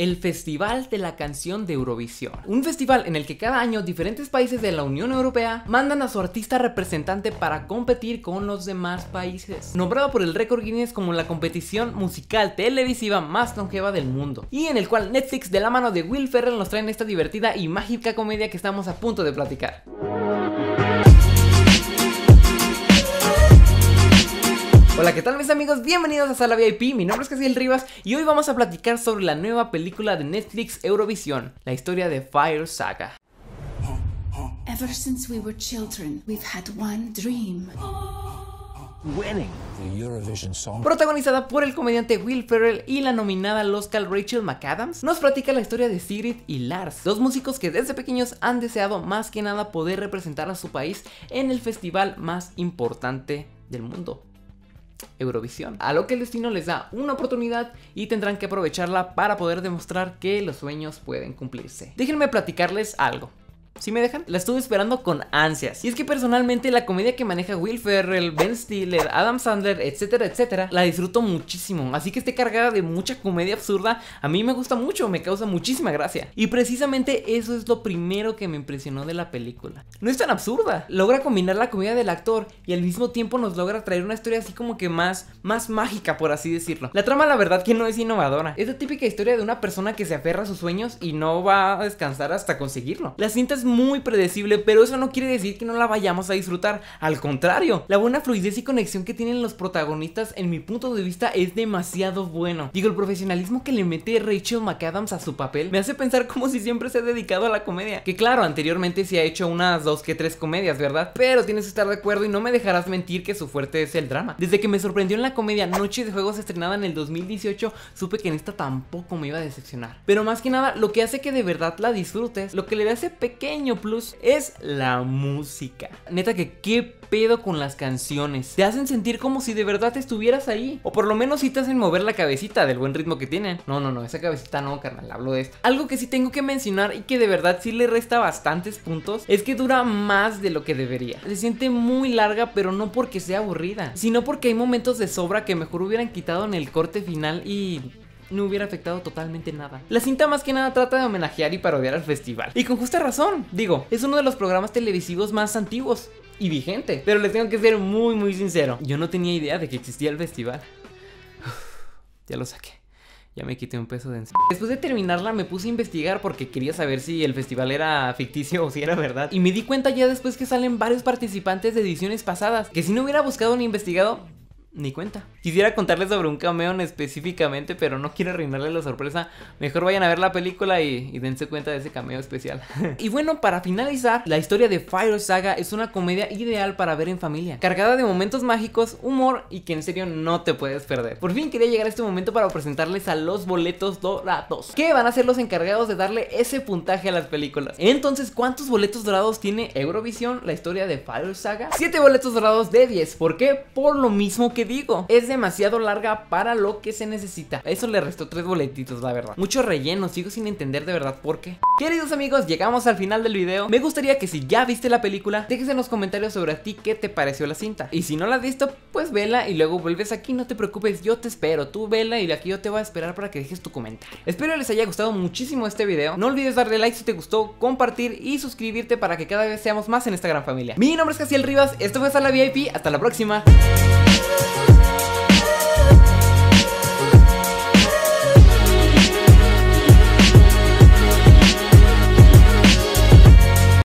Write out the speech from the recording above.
el Festival de la Canción de Eurovisión. Un festival en el que cada año diferentes países de la Unión Europea mandan a su artista representante para competir con los demás países. Nombrado por el récord Guinness como la competición musical televisiva más longeva del mundo. Y en el cual Netflix de la mano de Will Ferrell nos traen esta divertida y mágica comedia que estamos a punto de platicar. Hola, ¿qué tal mis amigos? Bienvenidos a Sala VIP, mi nombre es Casiel Rivas y hoy vamos a platicar sobre la nueva película de Netflix Eurovisión, la historia de Fire Saga. Ever since we were children, we've had one dream. Winning the Eurovision song. Protagonizada por el comediante Will Ferrell y la nominada al Rachel McAdams, nos platica la historia de Sigrid y Lars, dos músicos que desde pequeños han deseado más que nada poder representar a su país en el festival más importante del mundo. Eurovisión, a lo que el destino les da una oportunidad y tendrán que aprovecharla para poder demostrar que los sueños pueden cumplirse. Déjenme platicarles algo. ¿Sí me dejan, la estuve esperando con ansias. Y es que personalmente la comedia que maneja Will Ferrell, Ben Stiller, Adam Sandler, etcétera, etcétera, la disfruto muchísimo. Así que esté cargada de mucha comedia absurda, a mí me gusta mucho, me causa muchísima gracia. Y precisamente eso es lo primero que me impresionó de la película. No es tan absurda, logra combinar la comedia del actor y al mismo tiempo nos logra traer una historia así como que más, más mágica, por así decirlo. La trama, la verdad, que no es innovadora. Es la típica historia de una persona que se aferra a sus sueños y no va a descansar hasta conseguirlo. las cintas es muy predecible, pero eso no quiere decir que no la vayamos a disfrutar. Al contrario, la buena fluidez y conexión que tienen los protagonistas, en mi punto de vista, es demasiado bueno. Digo, el profesionalismo que le mete Rachel McAdams a su papel me hace pensar como si siempre se ha dedicado a la comedia. Que claro, anteriormente se ha hecho unas dos que tres comedias, ¿verdad? Pero tienes que estar de acuerdo y no me dejarás mentir que su fuerte es el drama. Desde que me sorprendió en la comedia Noche de Juegos estrenada en el 2018, supe que en esta tampoco me iba a decepcionar. Pero más que nada, lo que hace que de verdad la disfrutes, lo que le hace pequeño plus es la música. Neta que qué pedo con las canciones. Te hacen sentir como si de verdad estuvieras ahí. O por lo menos si te hacen mover la cabecita del buen ritmo que tienen. No, no, no, esa cabecita no, carnal, hablo de esto. Algo que sí tengo que mencionar y que de verdad sí le resta bastantes puntos es que dura más de lo que debería. Se siente muy larga, pero no porque sea aburrida, sino porque hay momentos de sobra que mejor hubieran quitado en el corte final y no hubiera afectado totalmente nada. La cinta más que nada trata de homenajear y parodiar al festival. Y con justa razón, digo, es uno de los programas televisivos más antiguos y vigente. Pero les tengo que ser muy, muy sincero. Yo no tenía idea de que existía el festival. ya lo saqué. Ya me quité un peso de encima. Después de terminarla me puse a investigar porque quería saber si el festival era ficticio o si era verdad. Y me di cuenta ya después que salen varios participantes de ediciones pasadas. Que si no hubiera buscado ni investigado, ni cuenta. Quisiera contarles sobre un cameo específicamente, pero no quiero arruinarles la sorpresa. Mejor vayan a ver la película y, dense cuenta de ese cameo especial. y bueno, para finalizar, la historia de Fire Saga es una comedia ideal para ver en familia, cargada de momentos mágicos, humor y que en serio no te puedes perder. Por fin quería llegar a este momento para presentarles a los boletos dorados, que van a ser los encargados de darle ese puntaje a las películas. Entonces, ¿cuántos boletos dorados tiene Eurovisión, la historia de Fire Saga? 7 boletos dorados de 10. ¿Por qué? Por lo mismo que digo, es demasiado larga para lo que se necesita. Eso le restó tres boletitos, la verdad. Mucho relleno, sigo sin entender de verdad por qué. Queridos amigos, llegamos al final del video. Me gustaría que si ya viste la película, dejes en los comentarios sobre a ti qué te pareció la cinta. Y si no la has visto, pues vela y luego vuelves aquí, no te preocupes, yo te espero. Tú vela y aquí yo te voy a esperar para que dejes tu comentario. Espero les haya gustado muchísimo este video. No olvides darle like si te gustó, compartir y suscribirte para que cada vez seamos más en esta gran familia. Mi nombre es Casiel Rivas, esto fue Sala VIP, hasta la próxima.